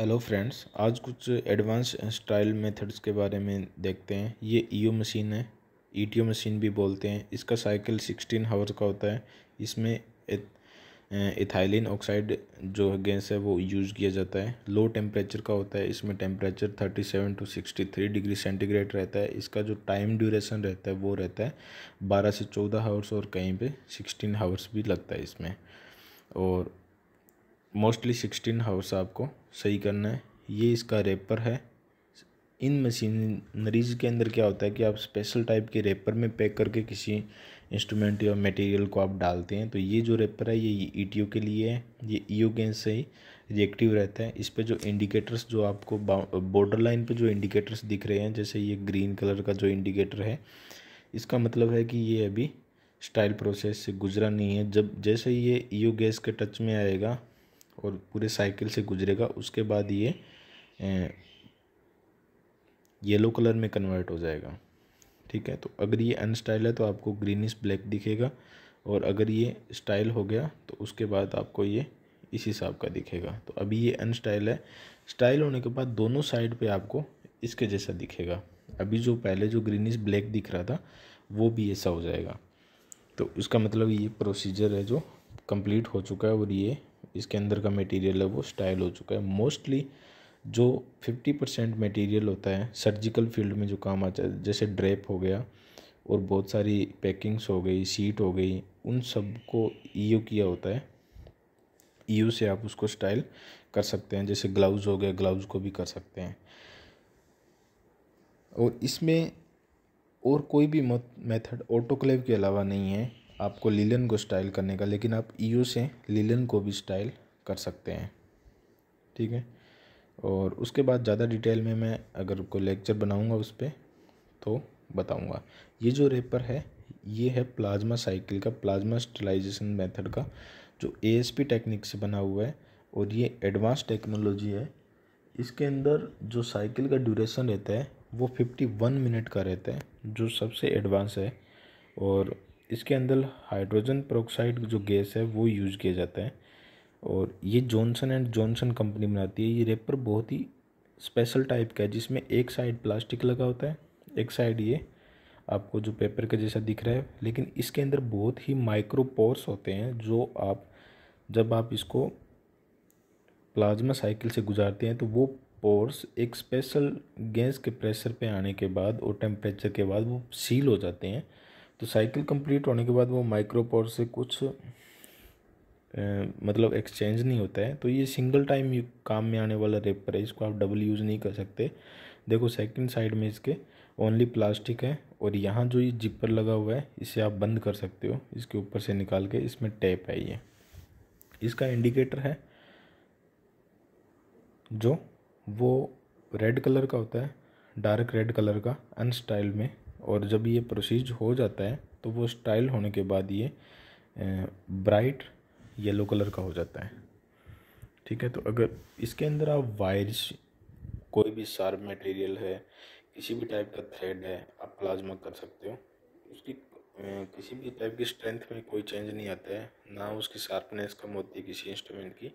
hello friends आज कुछ advance style methods के बारे में देखते हैं ये ई मशीन है ईटीओ मशीन भी बोलते हैं इसका साइकिल सिक्सटीन हावर का होता है इसमें इथाइलिन ऑक्साइड जो गैस है वो यूज़ किया जाता है लो टेम्परेचर का होता है इसमें temperature thirty seven to sixty three degree centigrade रहता है इसका जो टाइम ड्यूरेशन रहता है वो रहता है बारह से चौदह हावर्स और कहीं पर सिक्सटीन हावर्स भी लगता है इसमें और मोस्टली सिक्सटीन हाउस आपको सही करना है ये इसका रेपर है इन मशीनरीज के अंदर क्या होता है कि आप स्पेशल टाइप के रेपर में पैक करके किसी इंस्ट्रूमेंट या मटेरियल को आप डालते हैं तो ये जो रेपर है ये ई e के लिए है ये ई e के से ही रिएक्टिव रहता है इस पर जो इंडिकेटर्स जो आपको बॉर्डर लाइन पे जो इंडिकेटर्स दिख रहे हैं जैसे ये ग्रीन कलर का जो इंडिकेटर है इसका मतलब है कि ये अभी स्टाइल प्रोसेस से गुजरा नहीं है जब जैसे ये ई e गैस के टच में आएगा और पूरे साइकिल से गुजरेगा उसके बाद ये येलो कलर में कन्वर्ट हो जाएगा ठीक है तो अगर ये अनस्टाइल है तो आपको ग्रीनिश ब्लैक दिखेगा और अगर ये स्टाइल हो गया तो उसके बाद आपको ये इस हिसाब का दिखेगा तो अभी ये अनस्टाइल है स्टाइल होने के बाद दोनों साइड पे आपको इसके जैसा दिखेगा अभी जो पहले जो ग्रीनिश ब्लैक दिख रहा था वो भी ऐसा हो जाएगा तो उसका मतलब ये प्रोसीजर है जो कंप्लीट हो चुका है और ये इसके अंदर का मटेरियल है वो स्टाइल हो चुका है मोस्टली जो फिफ्टी परसेंट मटीरियल होता है सर्जिकल फील्ड में जो काम आता है जैसे ड्रेप हो गया और बहुत सारी पैकिंग्स हो गई सीट हो गई उन सब को ई किया होता है ई से आप उसको स्टाइल कर सकते हैं जैसे ग्लव्स हो गए ग्लव्स को भी कर सकते हैं और इसमें और कोई भी मेथड ऑटोक्लेव के अलावा नहीं है आपको लीलन को स्टाइल करने का लेकिन आप ईओ से लीलन को भी स्टाइल कर सकते हैं ठीक है और उसके बाद ज़्यादा डिटेल में मैं अगर कोई लेक्चर बनाऊँगा उस पर तो बताऊँगा ये जो रेपर है ये है प्लाज्मा साइकिल का प्लाज्मा स्टलाइजेशन मेथड का जो पी टेक्निक से बना हुआ है और ये एडवांस टेक्नोलॉजी है इसके अंदर जो साइकिल का ड्यूरेशन रहता है वो फिफ्टी वन मिनट का रहता है जो सबसे एडवांस है और इसके अंदर हाइड्रोजन परोक्साइड जो गैस है वो यूज किया जाता है और ये जॉनसन एंड जॉनसन कंपनी बनाती है ये रेपर बहुत ही स्पेशल टाइप का है जिसमें एक साइड प्लास्टिक लगा होता है एक साइड ये आपको जो पेपर का जैसा दिख रहा है लेकिन इसके अंदर बहुत ही माइक्रो पोर्स होते हैं जो आप जब आप इसको प्लाज्मा साइकिल से गुजारते हैं तो वो पोर्स एक स्पेशल गैस के प्रेशर पे आने के बाद और टेम्परेचर के बाद वो सील हो जाते हैं तो साइकिल कंप्लीट होने के बाद वो माइक्रोपोर से कुछ ए, मतलब एक्सचेंज नहीं होता है तो ये सिंगल टाइम काम में आने वाला रेपर है इसको आप डबल यूज़ नहीं कर सकते देखो सेकंड साइड में इसके ओनली प्लास्टिक है और यहाँ जो ये जिपर लगा हुआ है इसे आप बंद कर सकते हो इसके ऊपर से निकाल के इसमें टैप है ये इसका इंडिकेटर है जो वो रेड कलर का होता है डार्क रेड कलर का अनस्टाइल में और जब ये प्रोसीज हो जाता है तो वो स्टाइल होने के बाद ये ब्राइट येलो कलर का हो जाता है ठीक है तो अगर इसके अंदर आप वायर्स कोई भी शार्प मटेरियल है किसी भी टाइप का थ्रेड है आप प्लाज्मा कर सकते हो उसकी किसी भी टाइप की स्ट्रेंथ में कोई चेंज नहीं आता है ना उसकी शार्पनेस कम होती है किसी इंस्ट्रूमेंट की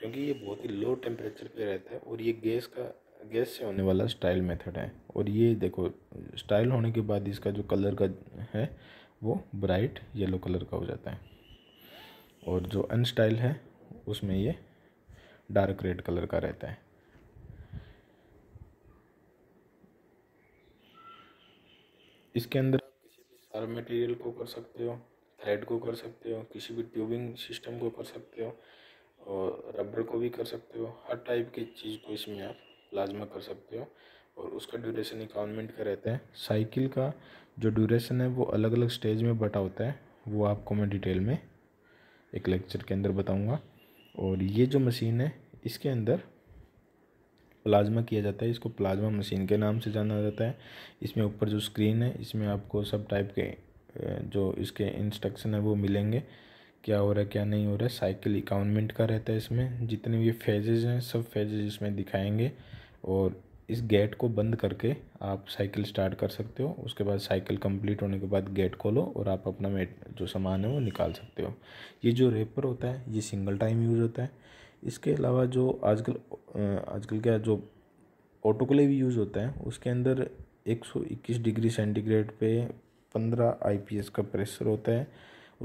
क्योंकि ये बहुत ही लो टेम्परेचर पे रहता है और ये गैस का गैस से होने वाला स्टाइल मेथड है और ये देखो स्टाइल होने के बाद इसका जो कलर का है वो ब्राइट येलो कलर का हो जाता है और जो अनस्टाइल है उसमें ये डार्क रेड कलर का रहता है इसके अंदर आप किसी भी सार मटेरियल को कर सकते हो थ्रेड को कर सकते हो किसी भी ट्यूबिंग सिस्टम को कर सकते हो और रबर को भी कर सकते हो हर टाइप की चीज़ को इसमें आप प्लाज्मा कर सकते हो और उसका ड्यूरेशन मिनट का रहता है साइकिल का जो ड्यूरेशन है वो अलग अलग स्टेज में बटा होता है वो आपको मैं डिटेल में एक लेक्चर के अंदर बताऊंगा और ये जो मशीन है इसके अंदर प्लाज्मा किया जाता है इसको प्लाज्मा मशीन के नाम से जाना जाता है इसमें ऊपर जो स्क्रीन है इसमें आपको सब टाइप के जो इसके इंस्ट्रक्शन है वो मिलेंगे क्या हो रहा है क्या नहीं हो रहा है साइकिल इकाउनमेंट का रहता है इसमें जितने भी फेजेज़ हैं सब फेजेज़ इसमें दिखाएंगे और इस गेट को बंद करके आप साइकिल स्टार्ट कर सकते हो उसके बाद साइकिल कंप्लीट होने के बाद गेट खोलो और आप अपना मेट जो सामान है वो निकाल सकते हो ये जो रेपर होता है ये सिंगल टाइम यूज़ होता है इसके अलावा जो आजकल आजकल क्या जो भी यूज़ होता है उसके अंदर 121 डिग्री सेंटीग्रेड पे 15 आईपीएस का प्रेशर होता है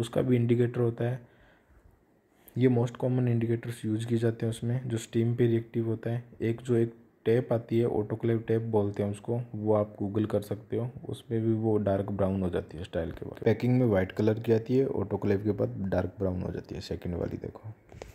उसका भी इंडिकेटर होता है ये मोस्ट कॉमन इंडिकेटर्स यूज किए जाते हैं उसमें जो स्टीम पे रिएक्टिव होता है एक जो एक टेप आती है ऑटोक्लेव टेप बोलते हैं उसको वो आप गूगल कर सकते हो उसमें भी वो डार्क ब्राउन हो जाती है स्टाइल के बाद पैकिंग में व्हाइट कलर की आती है ऑटोक्लेव के बाद डार्क ब्राउन हो जाती है सेकेंड वाली देखो